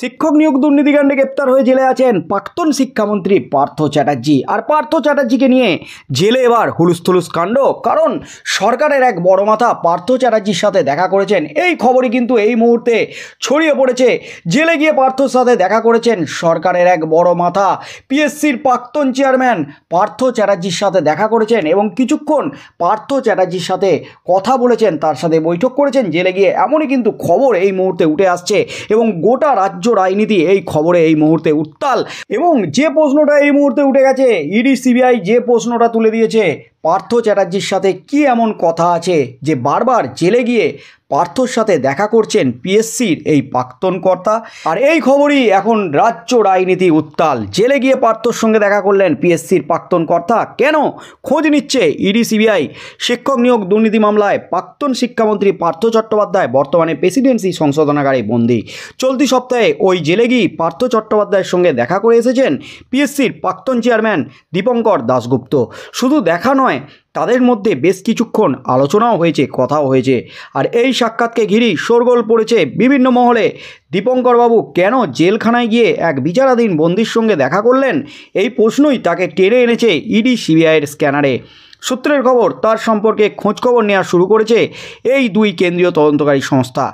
শিক্ষক নিয়োগ দুর্নীতিকাণ্ডে গ্রেপ্তার হয়ে জেলে আছেন প্রাক্তন শিক্ষামন্ত্রী পার্থ চ্যাটার্জি আর পার্থ চ্যাটার্জিকে নিয়ে জেলে এবার হুলুস্থুলুস কাণ্ড কারণ সরকারের এক বড় মাথা পার্থ চ্যাটার্জির সাথে দেখা করেছেন এই খবরই কিন্তু এই মুহূর্তে ছড়িয়ে পড়েছে জেলে গিয়ে পার্থর সাথে দেখা করেছেন সরকারের এক বড় মাথা পিএসসির প্রাক্তন চেয়ারম্যান পার্থ চ্যাটার্জির সাথে দেখা করেছেন এবং কিছুক্ষণ পার্থ চ্যাটার্জির সাথে কথা বলেছেন তার সাথে বৈঠক করেছেন জেলে গিয়ে এমনই কিন্তু খবর এই মুহূর্তে উঠে আসছে এবং গোটা রাজ্য রাজনীতি এই খবরে এই মুহূর্তে উত্তাল এবং যে প্রশ্নটা এই মুহূর্তে উঠে গেছে ইডি সিবিআই যে প্রশ্নটা তুলে দিয়েছে পার্থ চ্যাটার্জির সাথে কি এমন কথা আছে যে বারবার জেলে গিয়ে পার্থর সাথে দেখা করছেন পিএসসির এই প্রাক্তন কর্তা আর এই খবরই এখন রাজ্য রাজনীতি উত্তাল জেলে গিয়ে পার্থর সঙ্গে দেখা করলেন পিএসসির প্রাক্তন কর্তা কেন খোঁজ নিচ্ছে ইডি সিবিআই শিক্ষক নিয়োগ দুর্নীতি মামলায় প্রাক্তন শিক্ষামন্ত্রী পার্থ চট্টোপাধ্যায় বর্তমানে প্রেসিডেন্সি সংশোধনাগারে বন্দি চলতি সপ্তাহে ওই জেলে গিয়ে পার্থ চট্টোপাধ্যায়ের সঙ্গে দেখা করে এসেছেন পিএসসির প্রাক্তন চেয়ারম্যান দীপঙ্কর দাশগুপ্ত শুধু দেখা নয় সময় তাদের মধ্যে বেশ কিছুক্ষণ আলোচনাও হয়েছে কথাও হয়েছে আর এই সাক্ষাৎকে ঘিরেই শোরগোল পড়েছে বিভিন্ন মহলে দীপঙ্করবাবু কেন জেলখানায় গিয়ে এক বিচারাধীন বন্দির সঙ্গে দেখা করলেন এই প্রশ্নই তাকে টেনে এনেছে ইডি সিবিআইয়ের স্ক্যানারে সূত্রের খবর তার সম্পর্কে খোঁজখবর নেওয়া শুরু করেছে এই দুই কেন্দ্রীয় তদন্তকারী সংস্থা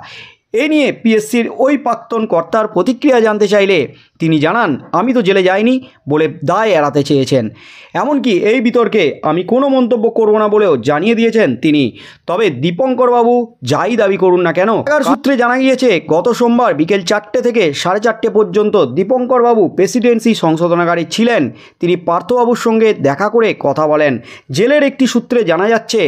এ নিয়ে পিএসসির ওই প্রাক্তন কর্তার প্রতিক্রিয়া জানতে চাইলে তিনি জানান আমি তো জেলে যাইনি বলে দায় এড়াতে চেয়েছেন এমনকি এই বিতর্কে আমি কোনো মন্তব্য করব না বলেও জানিয়ে দিয়েছেন তিনি তবে দীপঙ্করবাবু যাই দাবি করুন না কেন কার সূত্রে জানা গিয়েছে গত সোমবার বিকেল চারটে থেকে সাড়ে চারটে পর্যন্ত দীপঙ্করবাবু প্রেসিডেন্সি সংশোধনাগারে ছিলেন তিনি পার্থবাবুর সঙ্গে দেখা করে কথা বলেন জেলের একটি সূত্রে জানা যাচ্ছে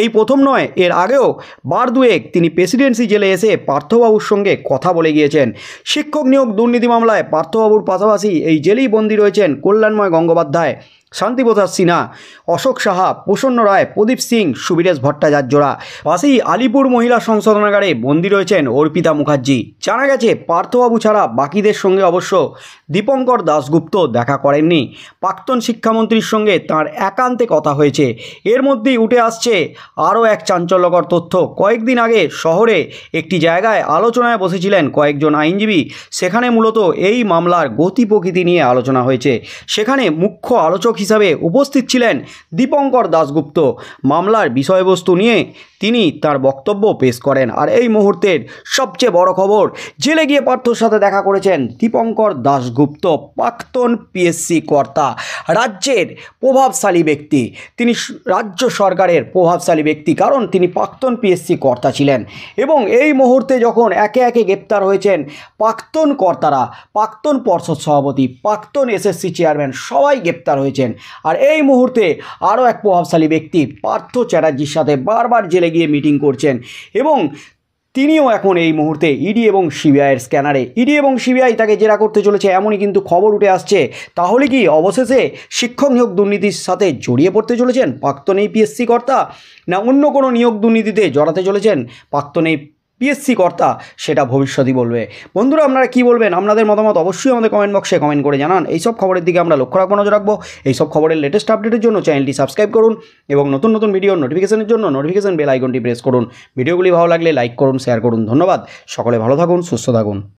এই প্রথম নয় এর আগেও বার দুয়েক তিনি প্রেসিডেন্সি জেলে এসে পার্থবাবুর সঙ্গে কথা বলে গিয়েছেন শিক্ষক নিয়োগ দুর্নীতি মামলায় পার্থবাবুর পাশাপাশি এই জেলেই বন্দী রয়েছেন কল্যাণময় গঙ্গোপাধ্যায় শান্তিপ্রসাদ সিনহা অশোক সাহা প্রসন্ন রায় প্রদীপ সিং সুবিরেশ ভট্টাচার্যরা পাশেই আলিপুর মহিলা সংশোধনাগারে বন্দী রয়েছেন অর্পিতা মুখার্জি জানা গেছে পার্থবাবু ছাড়া বাকিদের সঙ্গে অবশ্য দীপঙ্কর দাশগুপ্ত দেখা করেননি প্রাক্তন শিক্ষামন্ত্রীর সঙ্গে তার একান্তে কথা হয়েছে এর মধ্যেই উঠে আসছে আরও এক চাঞ্চল্যকর তথ্য কয়েকদিন আগে শহরে একটি জায়গায় আলোচনায় বসেছিলেন কয়েকজন আইনজীবী সেখানে মূলত এই মামলার গতি প্রকৃতি নিয়ে আলোচনা হয়েছে সেখানে মুখ্য আলোচক হিসাবে উপস্থিত ছিলেন দীপঙ্কর দাশগুপ্ত মামলার বিষয়বস্তু নিয়ে তিনি তার বক্তব্য পেশ করেন আর এই মুহূর্তের সবচেয়ে বড় খবর জেলে গিয়ে পার্থর সাথে দেখা করেছেন দীপঙ্কর দাশগুপ্ত প্রাক্তন পিএসসি কর্তা রাজ্যের প্রভাবশালী ব্যক্তি তিনি রাজ্য সরকারের প্রভাবশালী ব্যক্তি কারণ তিনি প্রাক্তন পিএসসি কর্তা ছিলেন এবং এই মুহূর্তে যখন একে একে গ্রেপ্তার হয়েছেন প্রাক্তন কর্তারা প্রাক্তন পর্ষদ সভাপতি প্রাক্তন এসএসসি চেয়ারম্যান সবাই গ্রেপ্তার হয়েছেন করেছেন আর এই মুহূর্তে আরও এক প্রভাবশালী ব্যক্তি পার্থ চ্যাটার্জির সাথে বারবার জেলে গিয়ে মিটিং করছেন এবং তিনিও এখন এই মুহূর্তে ইডি এবং সিবিআইয়ের স্ক্যানারে ইডি এবং সিবিআই তাকে জেরা করতে চলেছে এমনই কিন্তু খবর উঠে আসছে তাহলে কি অবশেষে শিক্ষক নিয়োগ দুর্নীতির সাথে জড়িয়ে পড়তে চলেছেন প্রাক্তন এই পিএসসি কর্তা না অন্য কোনো নিয়োগ দুর্নীতিতে জড়াতে চলেছেন প্রাক্তন এই পিএসসি কর্তা সেটা ভবিষ্যতই বলবে বন্ধুরা আপনারা কি বলবেন আপনাদের মতামত অবশ্যই আমাদের কমেন্ট বক্সে কমেন্ট করে জানান এই সব খবরের দিকে আমরা লক্ষ্য রাখবো নজর রাখবো সব খবরের লেটেস্ট আপডেটের জন্য চ্যানেলটি সাবস্ক্রাইব করুন এবং নতুন নতুন ভিডিওর নোটিফিকেশনের জন্য নোটিফিকেশন বেল আইকনটি প্রেস করুন ভিডিওগুলি ভালো লাগলে লাইক করুন শেয়ার করুন ধন্যবাদ সকলে ভালো থাকুন সুস্থ থাকুন